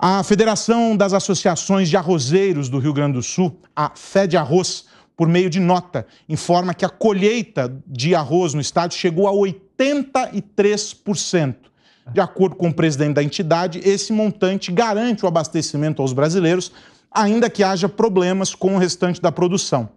A Federação das Associações de Arrozeiros do Rio Grande do Sul, a Fed Arroz, por meio de nota, informa que a colheita de arroz no estado chegou a 83%. De acordo com o presidente da entidade, esse montante garante o abastecimento aos brasileiros, ainda que haja problemas com o restante da produção.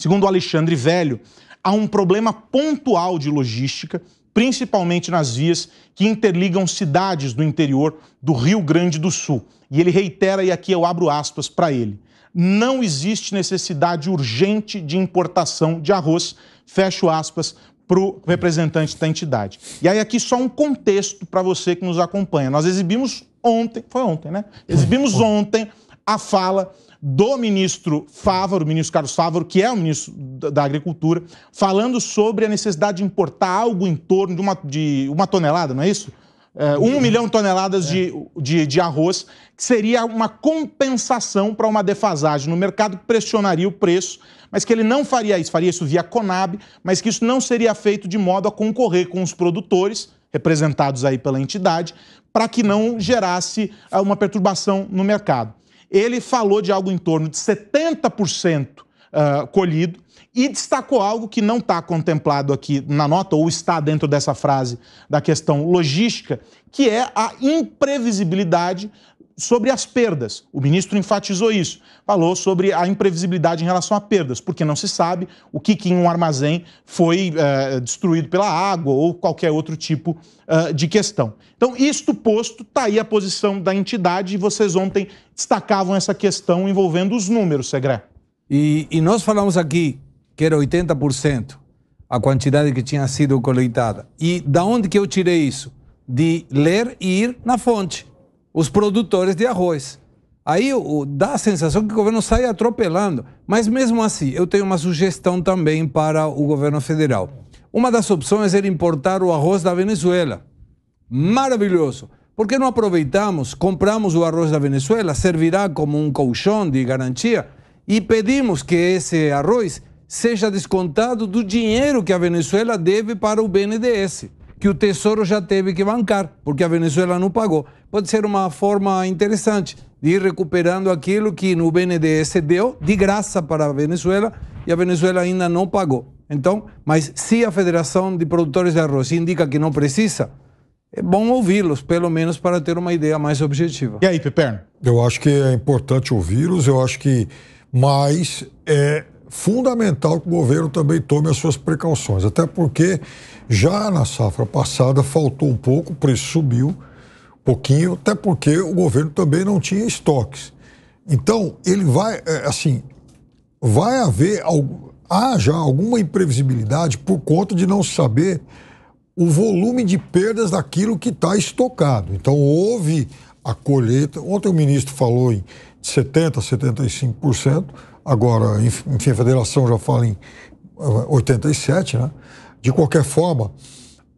Segundo Alexandre Velho, há um problema pontual de logística principalmente nas vias que interligam cidades do interior do Rio Grande do Sul. E ele reitera, e aqui eu abro aspas para ele: não existe necessidade urgente de importação de arroz, fecho aspas, para o representante da entidade. E aí, aqui só um contexto para você que nos acompanha. Nós exibimos ontem, foi ontem, né? Exibimos ontem a fala do ministro Fávaro, o ministro Carlos Fávaro, que é o ministro da Agricultura, falando sobre a necessidade de importar algo em torno de uma, de uma tonelada, não é isso? É, um é. milhão de toneladas é. de, de, de, arroz, que seria uma compensação para uma defasagem no mercado que pressionaria o preço, mas que ele não faria isso, faria isso via Conab, mas que isso não seria feito de modo a concorrer com os produtores, representados aí pela entidade, para que não gerasse eh, uma perturbação no mercado ele falou de algo em torno de 70% uh, ah, colhido e destacou algo que não está contemplado aqui na nota, ou está dentro dessa frase da questão logística, que é a imprevisibilidade sobre as perdas. O ministro enfatizou isso. Falou sobre a imprevisibilidade em relação a perdas, porque não se sabe o que, que em um armazém foi eh, destruído pela água ou qualquer outro tipo eh, de questão. Então, isto posto, está aí a posição da entidade e vocês ontem destacavam essa questão envolvendo os números, Segré. E, e nós falamos aqui que era 80% a quantidade que tinha sido coletada. E da onde que eu tirei isso? De ler e ir na fonte os produtores de arroz. Aí o, dá a sensação que o governo sai atropelando. Mas mesmo assim, eu tenho uma sugestão também para o governo federal. Uma das opções era importar o arroz da Venezuela. Maravilhoso! Por que não aproveitamos, compramos o arroz da Venezuela, servirá como um colchão de garantia e pedimos que esse arroz seja descontado do dinheiro que a Venezuela deve para o BNDES que o Tesouro já teve que bancar, porque a Venezuela não pagou. Pode ser uma forma interessante de ir recuperando aquilo que no BNDES deu de graça para a Venezuela e a Venezuela ainda não pagou. Então, mas se a Federação de Produtores de Arroz indica que não precisa, é bom ouvi-los, pelo menos para ter uma ideia mais objetiva. E aí, Piperno? Eu acho que é importante ouvi-los, eu acho que. mais é, fundamental que o governo também tome as suas precauções, até porque já na safra passada faltou um pouco, o preço subiu um pouquinho, até porque o governo também não tinha estoques. Então, ele vai, é, assim, vai haver, há já alguma imprevisibilidade por conta de não saber o volume de perdas daquilo que está estocado. Então, houve a colheita, ontem o ministro falou em 70%, 75%, Agora, enfim, a federação já fala em 87, eh, né? De qualquer forma,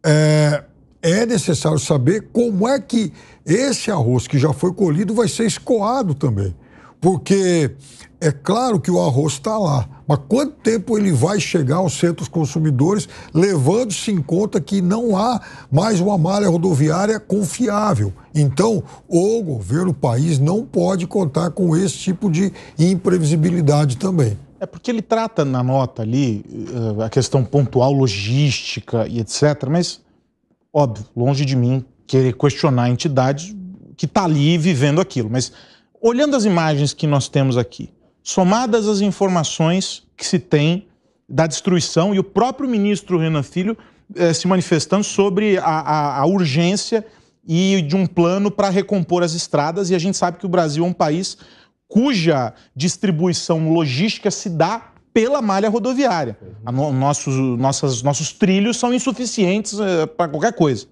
é, é necessário saber como é que esse arroz que já foi colhido vai ser escoado também porque é claro que o arroz está lá, mas quanto tempo ele vai chegar aos centros consumidores, levando-se em conta que não há mais uma malha rodoviária confiável? Então, o governo o país não pode contar com esse tipo de imprevisibilidade também. É porque ele trata na nota ali eh, a questão pontual, logística e etc., mas, óbvio, longe de mim querer questionar a entidade que está ali vivendo aquilo, mas olhando as imagens que nós temos aqui, somadas as informações que se tem da destruição e o próprio ministro Renan Filho eh, se manifestando sobre a, a, a, urgência e de um plano para recompor as estradas. E a gente sabe que o Brasil é um país cuja distribuição logística se dá pela malha rodoviária. No, nossos, nossas, nossos trilhos são insuficientes eh, para qualquer coisa.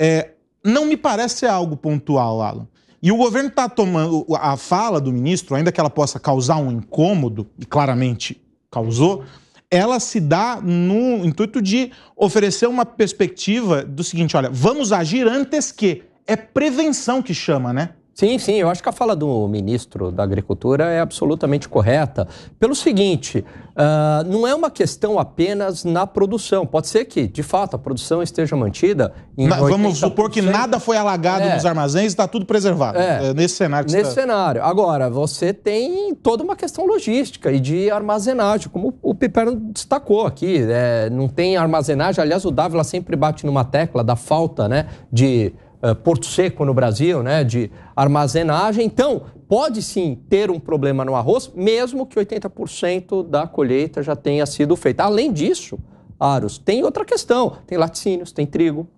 É, não me parece algo pontual, Alan. E o governo está tomando. A fala do ministro, ainda que ela possa causar um incômodo, e claramente causou, ela se dá no intuito de oferecer uma perspectiva do seguinte: olha, vamos agir antes que. É prevenção que chama, né? Sim, sim, eu acho que a fala do ministro da Agricultura é absolutamente correta. Pelo seguinte, uh, não é uma questão apenas na produção. Pode ser que, de fato, a produção esteja mantida. Na, vamos supor que nada foi alagado é. nos armazéns, e está tudo preservado. É. é nesse cenário. nesse está... cenário. Agora, você tem toda uma questão logística e de armazenagem, como o Piperno destacou aqui. É, não tem armazenagem. Aliás, o Dávila sempre bate numa tecla da falta, né, de eh, Porto Seco no Brasil, né, de armazenagem. Então, pode sim ter um problema no arroz, mesmo que 80% da colheita já tenha sido feita. Além disso, Aros, tem outra questão: tem laticínios, tem trigo,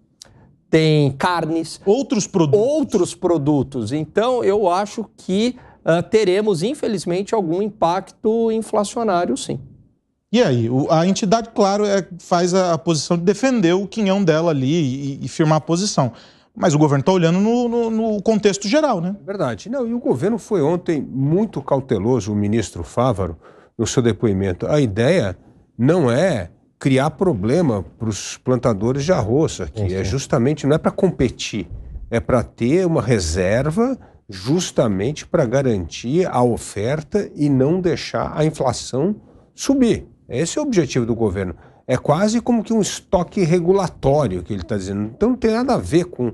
tem carnes. Outros produtos. Outros produtos. Então, eu acho que uh, teremos, infelizmente, algum impacto inflacionário, sim. E aí, a entidade, claro, é, faz a, posição de defender o quinhão dela ali e, e firmar a posição. Mas o governo está olhando no, no, no, contexto geral, né? Verdade. Não, e o governo foi ontem muito cauteloso, o ministro Fávaro, no seu depoimento. A ideia não é criar problema para os plantadores de arroz aqui. Sim, é sim. É justamente, não é para competir, é para ter uma reserva justamente para garantir a oferta e não deixar a inflação subir. Esse é o objetivo do governo. É quase como que um estoque regulatório que ele está dizendo. Então não tem nada a ver com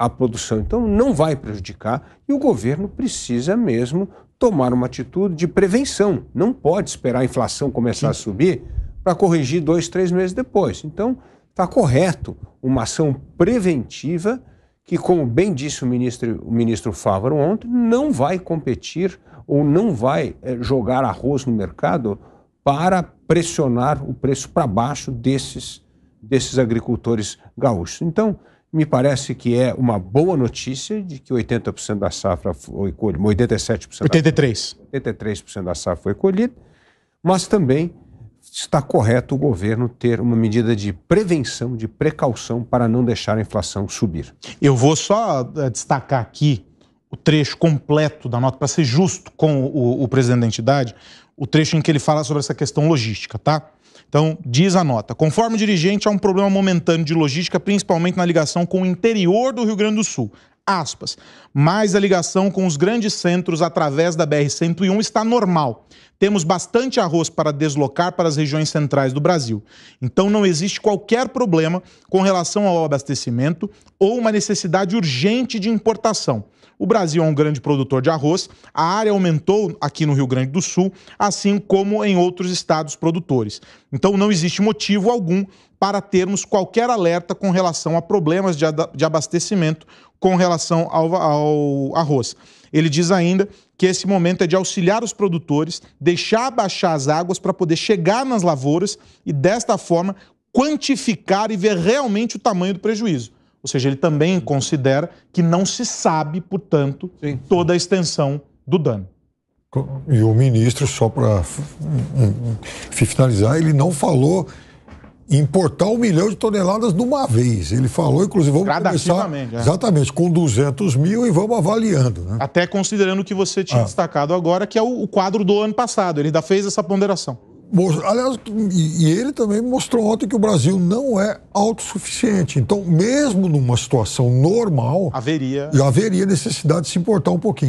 a produção. Então, não vai prejudicar e o governo precisa mesmo tomar uma atitude de prevenção. Não pode esperar a inflação começar Sim. a subir para corrigir dois, três meses depois. Então, está correto uma ação preventiva que, como bem disse o ministro, o ministro Fávaro ontem, não vai competir ou não vai eh, jogar arroz no mercado para pressionar o preço para baixo desses, desses agricultores gaúchos. Então, me parece que é uma boa notícia de que 80% da safra foi colhida, 87%. 83%. Da, 83% da safra foi colhida, mas também está correto o governo ter uma medida de prevenção, de precaução para não deixar a inflação subir. Eu vou só eh, destacar aqui o trecho completo da nota, para ser justo com o, o presidente da entidade, o trecho em que ele fala sobre essa questão logística, tá? Então, diz a nota: conforme o dirigente, há um problema momentâneo de logística, principalmente na ligação com o interior do Rio Grande do Sul. Aspas. Mas a ligação com os grandes centros através da BR-101 está normal. Temos bastante arroz para deslocar para as regiões centrais do Brasil. Então não existe qualquer problema com relação ao abastecimento ou uma necessidade urgente de importação. O Brasil é um grande produtor de arroz, a área aumentou aqui no Rio Grande do Sul, assim como em outros estados produtores. Então não existe motivo algum para termos qualquer alerta com relação a problemas de abastecimento com relação ao, ao arroz. Ele diz ainda que esse momento é de auxiliar os produtores, deixar baixar as águas para poder chegar nas lavouras e, desta forma, quantificar e ver realmente o tamanho do prejuízo. Ou seja, ele também considera que não se sabe, portanto, Sim. toda a extensão do dano. E o ministro, só para hum, hum, finalizar, ele não falou importar um milhão de toneladas de uma vez. Ele falou, inclusive, vamos começar é. exatamente com 200 mil e vamos avaliando. Né? Até considerando o que você tinha ah. destacado agora, que é o, o, quadro do ano passado. Ele ainda fez essa ponderação. Aliás, e ele também mostrou ontem que o Brasil não é autossuficiente. Então, mesmo numa situação normal, haveria, haveria necessidade de se importar um pouquinho.